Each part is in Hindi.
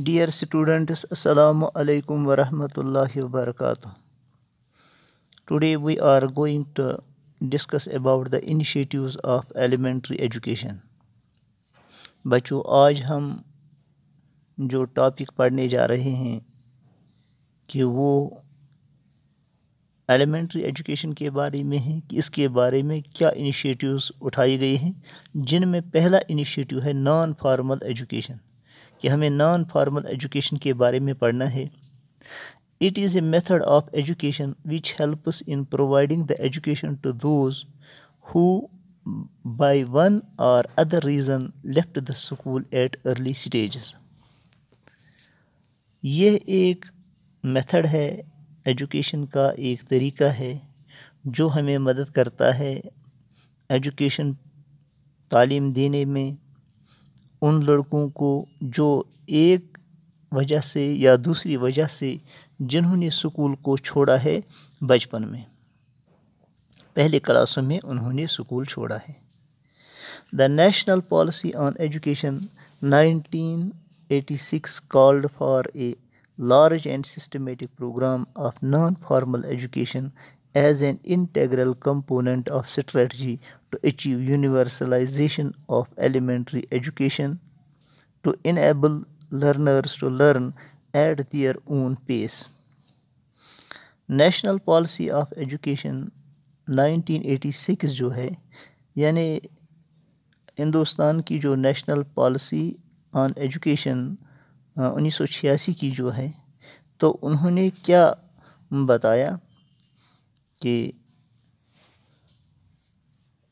डियर स्टूडेंट्स अस्सलाम वालेकुम व रहमतुल्लाहि व बरकातहू today we are going to discuss about the initiatives of elementary education बच्चों आज हम जो टॉपिक पढ़ने जा रहे हैं कि वो एलिमेंट्री एजुकेशन के बारे में है कि इसके बारे में क्या इनिशिएटिव्स उठाई गए हैं जिनमें पहला इनिशिएटिव है नॉन फॉर्मल एजुकेशन कि हमें नॉन फार्मल एजुकेशन के बारे में पढ़ना है it is a method of education which helps in providing the education to those who by one or other reason left the school at early stage यह एक मेथड है एजुकेशन का एक तरीका है जो हमें मदद करता है एजुकेशन तालीम देने में उन लड़कों को जो एक वजह से या दूसरी वजह से जिन्होंने स्कूल को छोड़ा है बचपन में पहले क्लासों में उन्होंने स्कूल छोड़ा है the national policy on education 1986 called for a large and systematic programme of non formal education as an integral component of strategy to achieve universalization of elementary education to enable learners to learn at their own pace. National policy of education 1986 जो है यानी हिंदुस्तान की जो नेशनल पॉलिसी ऑन एजुकेशन 1986 की जो है तो उन्होंने क्या बताया कि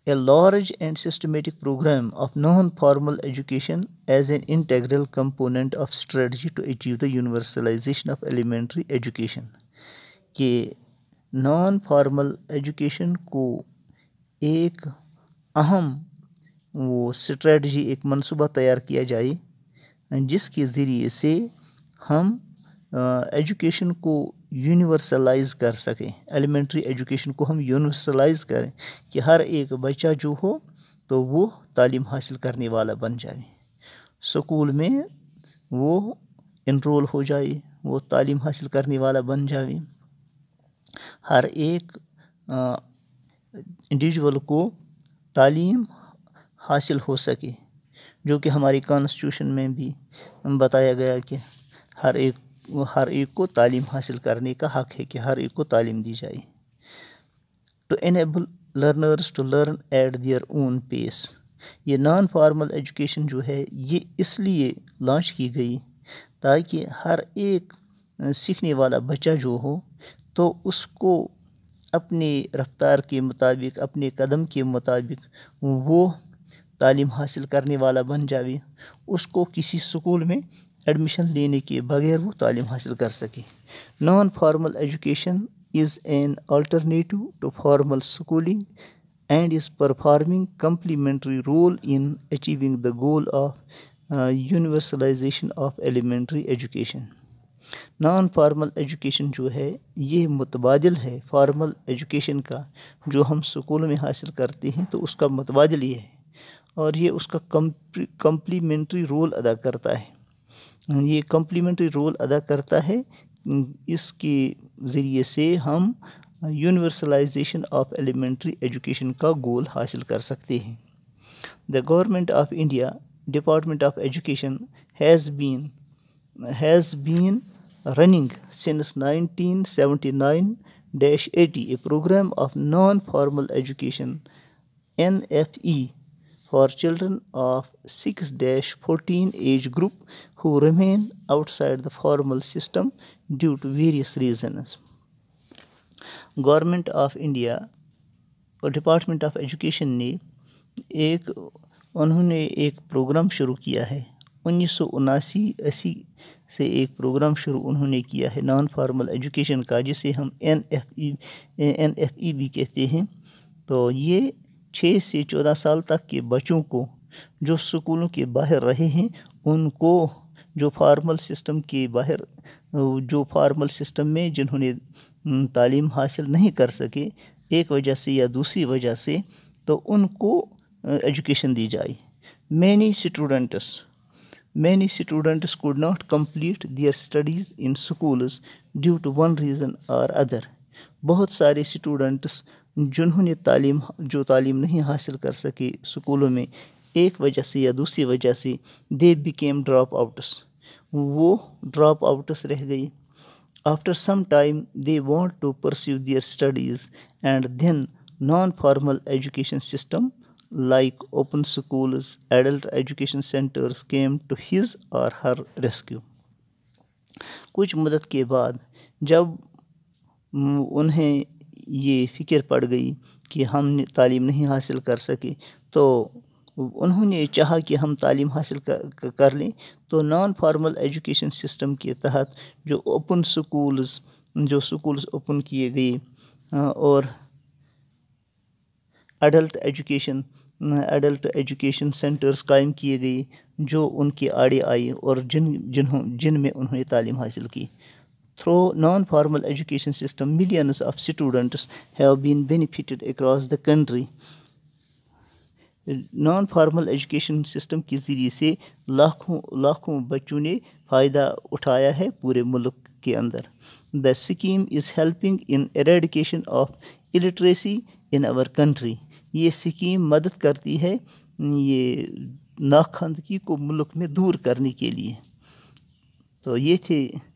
a large and systematic programme of non formal education as an integral component of strategy to achieve the universalisation of elementary education के नॉन फॉर्मल एजुकेशन को एक अहम वो स्ट्रेटजी एक मनसूबा तैयार किया जाए जिसके ज़रिए से हम एजुकेशन को यूनिवर्सलाइज कर सकें एलिमेंट्री एजुकेशन को हम यूनिवर्सलाइज करें कि हर एक बच्चा जो हो तो वो तालीम हासिल करने वाला बन जाए स्कूल में वो इनरोल हो जाए वो तालीम हासिल करने वाला बन जाए हर एक इंडिविजुअल को तालीम हासिल हो सके जो कि हमारी कॉन्स्टिट्यूशन में भी बताया गया कि हर एक हर एक को तालीम हासिल करने का हक़ है कि हर एक को तालीम दी जाए to enable learners to learn at their own pace ये नॉन फार्मल एजुकेशन जो है ये इसलिए लॉन्च की गई ताकि हर एक सीखने वाला बच्चा जो हो तो उसको अपनी रफ्तार के मुताबिक अपने कदम के मुताबिक वो तालीम हासिल करने वाला बन जावे उसको किसी स्कूल में एडमिशन लेने के बगैर वो तालीम हासिल कर सके non formal education is an alternative to formal schooling and is performing complementary role in achieving the goal of universalisation of elementary education non formal education जो है ये मुतबादल है फार्मल एजुकेशन का जो हम स्कूल में हासिल करते हैं तो उसका मुतबादल ये है और ये उसका कम्प्लीमेंट्री रोल अदा करता है ये कम्प्लीमेंट्री रोल अदा करता है इसके ज़रिए से हम यूनिवर्सलाइजेशन ऑफ एलिमेंट्री एजुकेशन का गोल हासिल कर सकते हैं the government of India department of education has been has been dash at 1979-80 of non formal education N F E for children of 6 14 age group who remain outside the formal system due to various reasons. Government of India और डिपार्टमेंट ऑफ एजुकेशन ने एक उन्होंने एक प्रोग्राम शुरू किया है उन्नीस सौ अस्सी से एक प्रोग्राम शुरू उन्होंने किया है नॉन फॉर्मल एजुकेशन का जिसे हम N F E N F E भी कहते हैं तो ये छः से चौदह साल तक के बच्चों को जो स्कूलों के बाहर रहे हैं उनको जो फार्मल सिस्टम के बाहर जो फार्मल सिस्टम में जिन्होंने तालीम हासिल नहीं कर सके एक वजह से या दूसरी वजह से तो उनको एजुकेशन दी जाए many students many students could not complete their studies in schools due to one reason or other बहुत सारे स्टूडेंट्स जिन्होंने तालीम जो तालीम नहीं हासिल कर सके स्कूलों में एक वजह से या दूसरी वजह से दे बिकेम ड्रॉप आउट्स वो ड्रॉप आउट्स रह गई after some time they want to pursue their studies and then non formal education system like open school adult education centres came to his or her rescue कुछ मदद के बाद जब उन्हें ये फ़िक्र पड़ गई कि हम तालीम नहीं हासिल कर सके तो उन्होंने चाहा कि हम तालीम हासिल कर, लें तो नॉन फार्मल एजुकेशन सिस्टम के तहत जो ओपन स्कूल्स जो स्कूल्स ओपन किए गए और adult education adult education centres कायम किए गए जो उनके आड़े आए और जिन जिन्हों जिन में उन्होंने तालीम हासिल की Through non-formal education system, millions of students have been benefited across the country. Non formal education system के ज़रिए से लाखों लाखों बच्चों ने फ़ायदा उठाया है पूरे मुल्क के अंदर the scheme is helping in eradication of illiteracy in our country ये स्कीम मदद करती है ये नाखंदगी को मुल्क में दूर करने के लिए तो ये थे